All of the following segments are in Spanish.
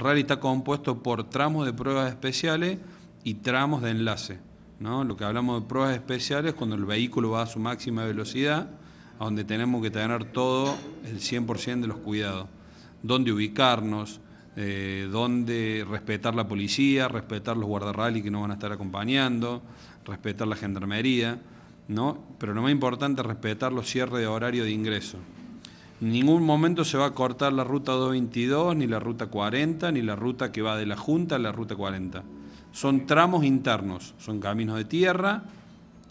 rally está compuesto por tramos de pruebas especiales y tramos de enlace. ¿no? Lo que hablamos de pruebas especiales es cuando el vehículo va a su máxima velocidad, a donde tenemos que tener todo el 100% de los cuidados. Dónde ubicarnos, eh, dónde respetar la policía, respetar los guardarrales que nos van a estar acompañando, respetar la gendarmería, ¿no? pero lo más importante es respetar los cierres de horario de ingreso. En ningún momento se va a cortar la ruta 222, ni la ruta 40, ni la ruta que va de la Junta a la ruta 40. Son tramos internos, son caminos de tierra,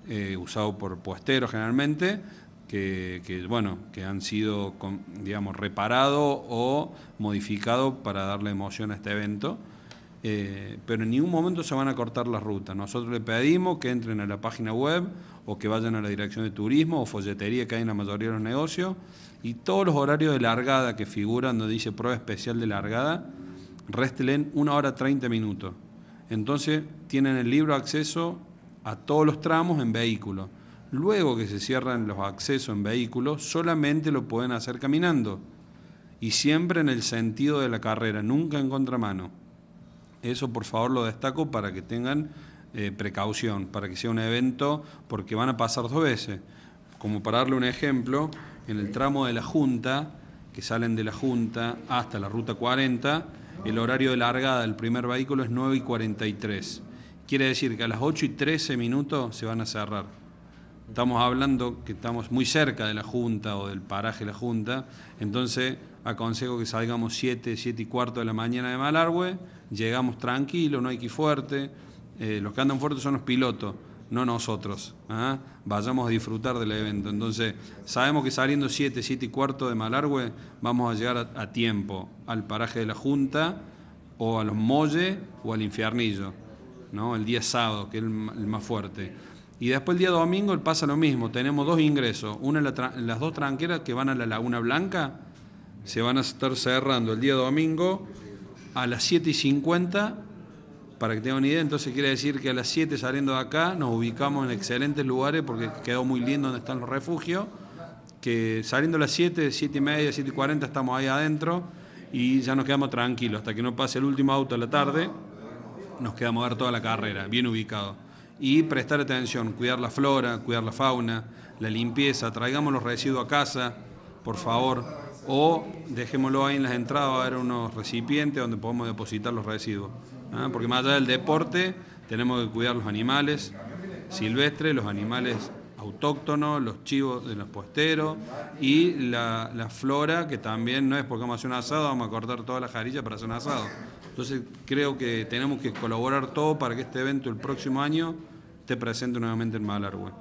eh, usados por puesteros generalmente, que, que, bueno, que han sido, digamos, reparados o modificados para darle emoción a este evento. Eh, pero en ningún momento se van a cortar las rutas. Nosotros le pedimos que entren a la página web o que vayan a la dirección de turismo o folletería que hay en la mayoría de los negocios y todos los horarios de largada que figuran donde dice prueba especial de largada, réstelen una hora 30 minutos. Entonces tienen el libro acceso a todos los tramos en vehículo. Luego que se cierran los accesos en vehículo solamente lo pueden hacer caminando y siempre en el sentido de la carrera, nunca en contramano. Eso por favor lo destaco para que tengan eh, precaución, para que sea un evento, porque van a pasar dos veces. Como para darle un ejemplo, en el tramo de la Junta, que salen de la Junta hasta la Ruta 40, el horario de largada del primer vehículo es 9 y 43. Quiere decir que a las 8 y 13 minutos se van a cerrar. Estamos hablando que estamos muy cerca de la Junta o del paraje de la Junta, entonces aconsejo que salgamos 7, 7 y cuarto de la mañana de Malargüe, llegamos tranquilos, no hay que fuerte. Eh, los que andan fuertes son los pilotos, no nosotros. ¿ah? Vayamos a disfrutar del evento. Entonces, sabemos que saliendo 7, 7 y cuarto de Malargüe, vamos a llegar a, tiempo al paraje de la Junta, o a los Molles, o al Infiernillo, ¿no? el día sábado, que es el, más fuerte. Y después el día domingo pasa lo mismo, tenemos dos ingresos, una las dos tranqueras que van a la Laguna Blanca, se van a estar cerrando el día domingo a las 7 y 50, para que tengan una idea, entonces quiere decir que a las 7 saliendo de acá nos ubicamos en excelentes lugares porque quedó muy lindo donde están los refugios, que saliendo a las 7, 7 y media, 7 y 40 estamos ahí adentro y ya nos quedamos tranquilos, hasta que no pase el último auto de la tarde, nos quedamos a ver toda la carrera, bien ubicado. Y prestar atención, cuidar la flora, cuidar la fauna, la limpieza, traigamos los residuos a casa, por favor o dejémoslo ahí en las entradas, a ver unos recipientes donde podemos depositar los residuos. ¿ah? Porque más allá del deporte, tenemos que cuidar los animales silvestres, los animales autóctonos, los chivos de los posteros y la, flora, que también no es porque vamos a hacer un asado, vamos a cortar toda la jarilla para hacer un asado. Entonces creo que tenemos que colaborar todo para que este evento el próximo año esté presente nuevamente en Malargüe.